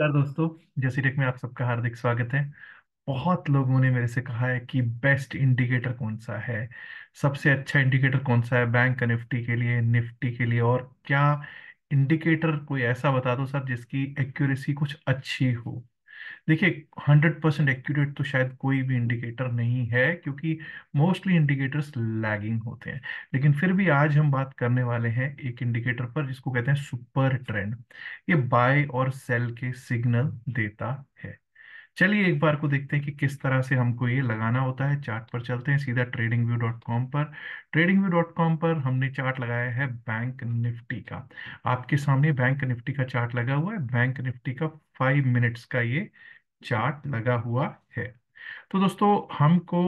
नमस्कार दोस्तों जैसी टेक में आप सबका हार्दिक स्वागत है बहुत लोगों ने मेरे से कहा है कि बेस्ट इंडिकेटर कौन सा है सबसे अच्छा इंडिकेटर कौन सा है बैंक निफ्टी के लिए निफ्टी के लिए और क्या इंडिकेटर कोई ऐसा बता दो सर जिसकी एक्यूरेसी कुछ अच्छी हो देखिए हंड्रेड परसेंट एक्यूरेट तो शायद कोई भी इंडिकेटर नहीं है क्योंकि मोस्टली इंडिकेटर्स लैगिंग होते हैं लेकिन फिर भी आज हम बात करने वाले हैं एक इंडिकेटर पर जिसको कहते हैं सुपर ट्रेंड ये बाय और सेल के सिग्नल देता है चलिए एक बार को देखते हैं कि किस तरह से हमको ये लगाना होता है चार्ट पर चलते हैं सीधा ट्रेडिंग व्यू डॉट कॉम पर ट्रेडिंग व्यू डॉट कॉम पर हमने चार्ट लगाया है बैंक निफ्टी का आपके सामने बैंक निफ्टी का चार्ट लगा हुआ है बैंक निफ्टी का फाइव मिनट्स का ये चार्ट हम्म। लगा हुआ है तो दोस्तों हमको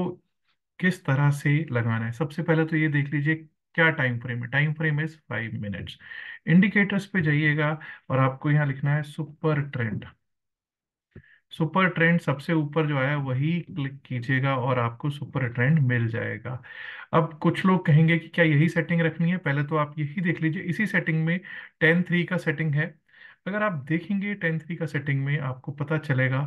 किस तरह से लगाना है सबसे पहले तो ये देख लीजिए क्या टाइम फ्रेम है time frame is five minutes indicators पे जाइएगा और आपको यहाँ लिखना है सुपर ट्रेंड सुपर ट्रेंड सबसे ऊपर जो आया वही क्लिक कीजिएगा और आपको सुपर ट्रेंड मिल जाएगा अब कुछ लोग कहेंगे कि क्या यही सेटिंग रखनी है पहले तो आप यही देख लीजिए इसी सेटिंग में टेन थ्री का सेटिंग है अगर आप देखेंगे टेन थ्री का सेटिंग में आपको पता चलेगा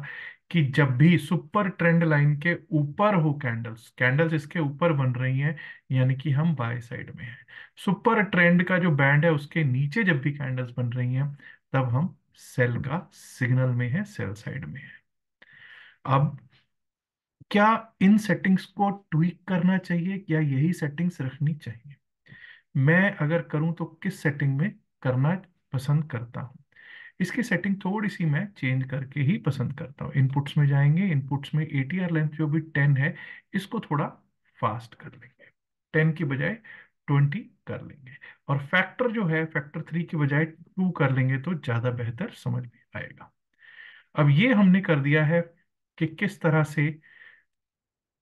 कि जब भी सुपर ट्रेंड लाइन के ऊपर हो कैंडल्स कैंडल्स इसके ऊपर बन रही हैं यानी कि हम बाय साइड में हैं सुपर ट्रेंड का जो बैंड है उसके नीचे जब भी कैंडल्स बन रही हैं तब हम सेल का सिग्नल में है सेल साइड में है अब क्या इन सेटिंग्स को ट्वीक करना चाहिए क्या यही सेटिंग्स रखनी चाहिए मैं अगर करूं तो किस सेटिंग में करना पसंद करता हूं इसकी सेटिंग थोड़ी सी मैं चेंज करके ही पसंद करता हूँ इनपुट्स में जाएंगे इनपुट्स में ए टी आर लेंथ जो भी टेन है इसको थोड़ा फास्ट कर लेंगे टेन की बजाय ट्वेंटी कर लेंगे और फैक्टर जो है फैक्टर थ्री की बजाय टू कर लेंगे तो ज़्यादा बेहतर समझ में आएगा अब ये हमने कर दिया है कि किस तरह से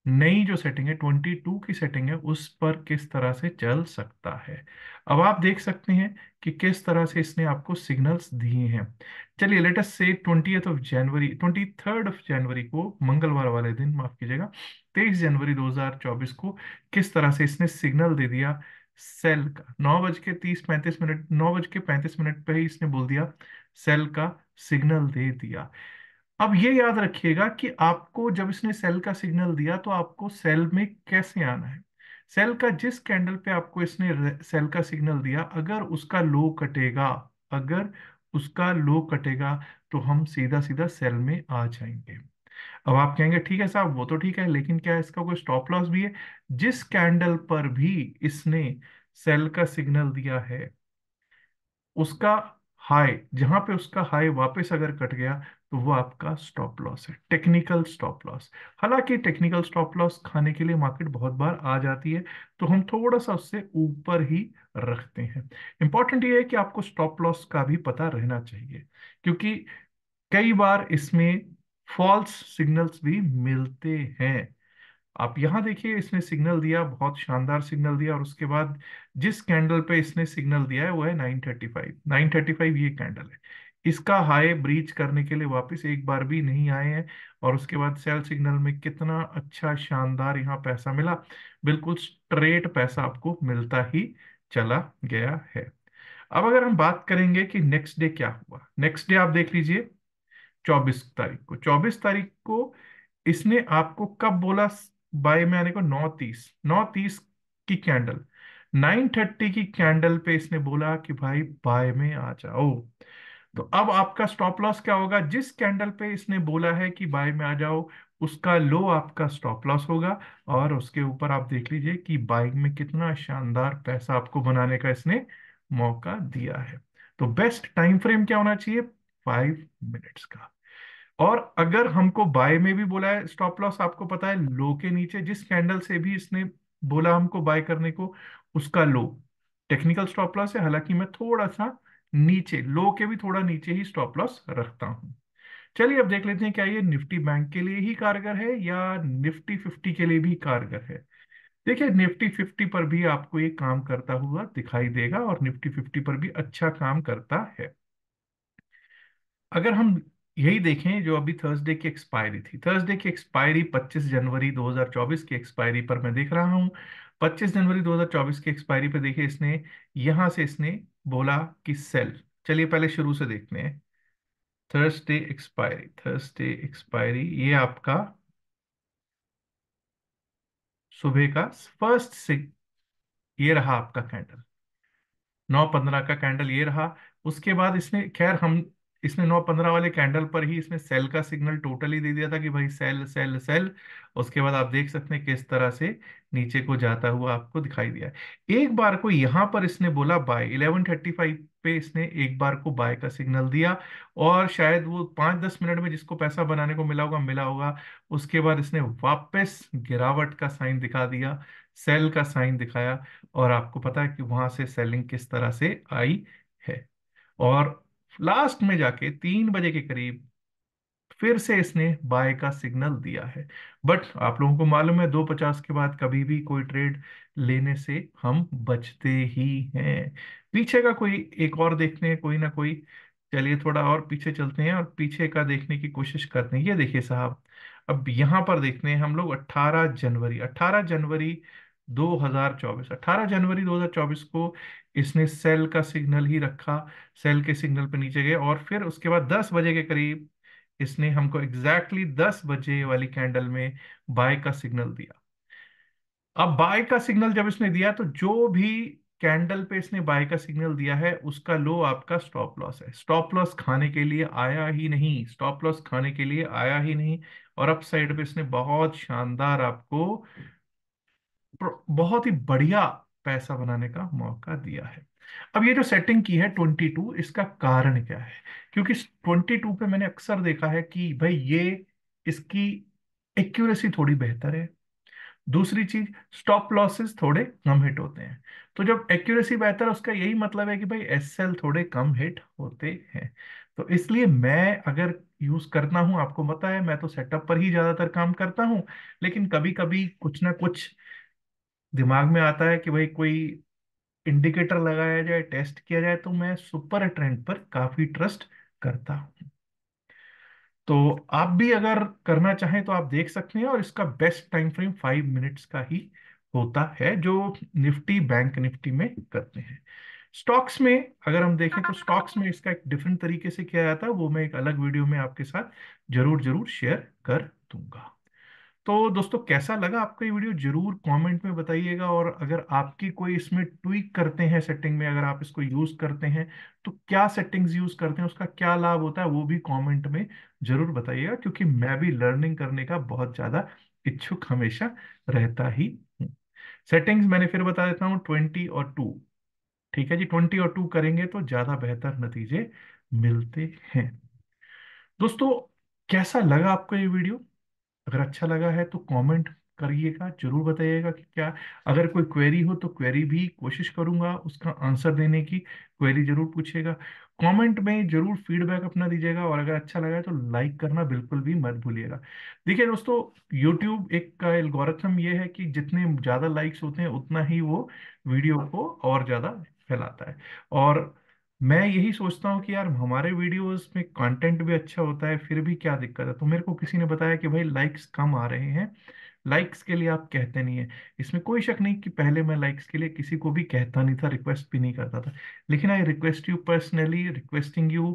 नई जो सेटिंग है 22 की सेटिंग है उस पर किस तरह से चल सकता है अब आप देख सकते हैं कि किस तरह से इसने आपको सिग्नल्स दिए हैं चलिए लेटेस्ट से twenty of January twenty third of January को मंगलवार वाले दिन माफ कीजिएगा तेईस जनवरी 2024 को किस तरह से इसने सिग्नल दे दिया सेल का नौ बज के तीस पैंतीस मिनट नौ बज के पैंतीस मिनट पर ही इसने बोल दिया सेल का सिग्नल दे दिया अब ये याद रखिएगा कि आपको जब इसने सेल का सिग्नल दिया तो आपको सेल में कैसे आना है सेल का जिस कैंडल पे आपको इसने सेल का सिग्नल दिया अगर उसका लो कटेगा अगर उसका लो कटेगा तो हम सीधा सीधा सेल में आ जाएंगे अब आप कहेंगे ठीक है साहब वो तो ठीक है लेकिन क्या इसका कोई स्टॉप लॉस भी है जिस कैंडल पर भी इसने सेल का सिग्नल दिया है उसका हाई जहां पे उसका हाई वापस अगर कट गया तो वो आपका स्टॉप लॉस है टेक्निकल स्टॉप लॉस हालांकि टेक्निकल स्टॉप लॉस खाने के लिए मार्केट बहुत बार आ जाती है तो हम थोड़ा सा उससे ऊपर ही रखते हैं इंपॉर्टेंट ये है कि आपको स्टॉप लॉस का भी पता रहना चाहिए क्योंकि कई बार इसमें फॉल्स सिग्नल्स भी मिलते हैं आप यहां देखिए इसने सिग्नल दिया बहुत शानदार सिग्नल दिया और उसके बाद जिस कैंडल पे इसने सिग्नल दिया है वो है 935 935 ये कैंडल है इसका हाई ब्रीच करने के लिए वापस एक बार भी नहीं आए हैं और उसके बाद सेल सिग्नल में कितना अच्छा शानदार यहाँ पैसा मिला बिल्कुल स्ट्रेट पैसा आपको मिलता ही चला गया है अब अगर हम बात करेंगे कि नेक्स्ट डे क्या हुआ नेक्स्ट डे आप देख लीजिए चौबीस तारीख को चौबीस तारीख को इसने आपको कब बोला बाय में आने को नौ तीस नौ तीस की कैंडल नाइन थर्टी की कैंडल पे इसने बोला कि भाई बाय में आ जाओ तो अब आपका स्टॉप लॉस क्या होगा जिस कैंडल पे इसने बोला है कि बाय में आ जाओ उसका लो आपका स्टॉप लॉस होगा और उसके ऊपर आप देख लीजिए कि बाइक में कितना शानदार पैसा आपको बनाने का इसने मौका दिया है तो बेस्ट टाइम फ्रेम क्या होना चाहिए फाइव मिनट्स का और अगर हमको बाय में भी बोला है स्टॉप लॉस आपको पता है लो के नीचे जिस कैंडल से भी इसने बोला हमको बाय करने को उसका लो टेक्निकल स्टॉप लॉस है हालांकि मैं थोड़ा सा नीचे लो के भी थोड़ा नीचे ही स्टॉप लॉस रखता हूं चलिए अब देख लेते हैं क्या ये निफ्टी बैंक के लिए ही कारगर है या निफ्टी फिफ्टी के लिए भी कारगर है देखिए निफ्टी फिफ्टी पर भी आपको ये काम करता हुआ दिखाई देगा और निफ्टी फिफ्टी पर भी अच्छा काम करता है अगर हम यही देखें जो अभी थर्सडे की एक्सपायरी थी थर्सडे की एक्सपायरी 25 जनवरी 2024 की एक्सपायरी पर मैं देख रहा हूं 25 जनवरी 2024 की एक्सपायरी पर देखिए इसने यहां से इसने बोला कि सेल चलिए पहले शुरू से देखते हैं थर्सडे एक्सपायरी थर्सडे एक्सपायरी ये आपका सुबह का फर्स्ट से ये रहा आपका कैंडल नौ पंद्रह का कैंडल ये रहा उसके बाद इसने खैर हम इसने नौ पंद्रह वाले कैंडल पर ही इसमें सेल का सिग्नल टोटली दे दिया था कि भाई सेल सेल सेल उसके बाद आप देख सकते हैं किस तरह से नीचे को जाता हुआ आपको दिखाई दिया एक बार को यहाँ पर इसने बोला बाय इलेवन थर्टी फाइव पे इसने एक बार को बाय का सिग्नल दिया और शायद वो पांच दस मिनट में जिसको पैसा बनाने को मिला होगा मिला होगा उसके बाद इसने वापस गिरावट का साइन दिखा दिया सेल का साइन दिखाया और आपको पता है कि वहां से सेलिंग किस तरह से आई है और लास्ट में जाके तीन बजे के करीब फिर से इसने बाय का सिग्नल दिया है बट आप लोगों को मालूम है दो पचास के बाद कभी भी कोई ट्रेड लेने से हम बचते ही हैं पीछे का कोई एक और देखते हैं कोई ना कोई चलिए थोड़ा और पीछे चलते हैं और पीछे का देखने की कोशिश करते हैं ये देखिए साहब अब यहां पर देखते हैं हम लोग 18 जनवरी 18 जनवरी 2024 18 जनवरी 2024 को इसने सेल का सिग्नल ही रखा सेल के सिग्नल पे नीचे गए और फिर उसके बाद 10 बजे के करीब इसने हमको एग्जैक्टली exactly 10 बजे वाली कैंडल में बाय का सिग्नल दिया अब बाय का सिग्नल जब इसने दिया तो जो भी कैंडल पे इसने बाय का सिग्नल दिया है उसका लो आपका स्टॉप लॉस है स्टॉप लॉस खाने के लिए आया ही नहीं स्टॉप लॉस खाने के लिए आया ही नहीं और अप साइड पे इसने बहुत शानदार आपको बहुत ही बढ़िया पैसा बनाने का मौका दिया है अब ये जो सेटिंग की है 22 इसका कारण क्या है क्योंकि 22 पे मैंने अक्सर देखा है कि भाई ये इसकी एक्यूरेसी थोड़ी बेहतर है दूसरी चीज स्टॉप लॉसेस थोड़े कम हिट होते हैं तो जब एक्यूरेसी बेहतर है उसका यही मतलब है कि भाई एस थोड़े कम हिट होते हैं तो इसलिए मैं अगर यूज करता हूं आपको पता है मैं तो सेटअप पर ही ज्यादातर काम करता हूं लेकिन कभी कभी कुछ ना कुछ दिमाग में आता है कि भाई कोई इंडिकेटर लगाया जाए टेस्ट किया जाए तो मैं सुपर ट्रेंड पर काफी ट्रस्ट करता हूं तो आप भी अगर करना चाहें तो आप देख सकते हैं और इसका best time frame five minutes का ही होता है जो निफ्टी बैंक निफ्टी में करते हैं स्टॉक्स में अगर हम देखें तो स्टॉक्स में इसका एक डिफरेंट तरीके से किया जाता है वो मैं एक अलग वीडियो में आपके साथ जरूर जरूर शेयर कर दूंगा तो दोस्तों कैसा लगा आपको ये वीडियो जरूर कमेंट में बताइएगा और अगर आपकी कोई इसमें ट्विक करते हैं सेटिंग में अगर आप इसको यूज करते हैं तो क्या सेटिंग्स यूज करते हैं उसका क्या लाभ होता है वो भी कमेंट में जरूर बताइएगा क्योंकि मैं भी लर्निंग करने का बहुत ज्यादा इच्छुक हमेशा रहता ही हूं सेटिंग्स मैंने फिर बता देता हूँ ट्वेंटी और टू ठीक है जी ट्वेंटी और टू करेंगे तो ज्यादा बेहतर नतीजे मिलते हैं दोस्तों कैसा लगा आपको ये वीडियो अगर अच्छा लगा है तो कमेंट करिएगा जरूर बताइएगा कि क्या अगर कोई क्वेरी हो तो क्वेरी भी कोशिश करूंगा उसका आंसर देने की क्वेरी जरूर पूछेगा कमेंट में जरूर फीडबैक अपना दीजिएगा और अगर अच्छा लगा तो लाइक करना बिल्कुल भी मत भूलिएगा देखिए दोस्तों यूट्यूब एक का एल्गोरिथम ये है कि जितने ज़्यादा लाइक्स होते हैं उतना ही वो वीडियो को और ज़्यादा फैलाता है और मैं यही सोचता हूँ कि यार हमारे वीडियोस में कंटेंट भी अच्छा होता है फिर भी क्या दिक्कत है तो मेरे को किसी ने बताया कि भाई लाइक्स कम आ रहे हैं लाइक्स के लिए आप कहते नहीं है इसमें कोई शक नहीं कि पहले मैं लाइक्स के लिए किसी को भी कहता नहीं था रिक्वेस्ट भी नहीं करता था लेकिन I request you personally requesting you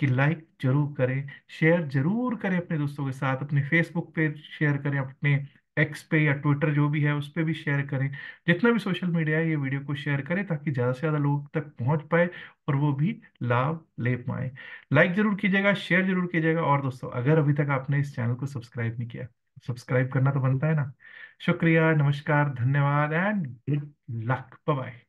कि लाइक जरूर करें शेयर जरूर करें अपने दोस्तों के साथ अपने फेसबुक पे शेयर करें अपने एक्स पे या ट्विटर जो भी है उस पर भी शेयर करें जितना भी सोशल मीडिया है ये वीडियो को शेयर करें ताकि ज़्यादा से ज़्यादा लोग तक पहुंच पाए और वो भी लाभ ले पाए लाइक ज़रूर कीजिएगा शेयर ज़रूर कीजिएगा और दोस्तों अगर अभी तक आपने इस चैनल को सब्सक्राइब नहीं किया सब्सक्राइब करना तो बनता है ना शुक्रिया नमस्कार धन्यवाद एंड गुड लक बाय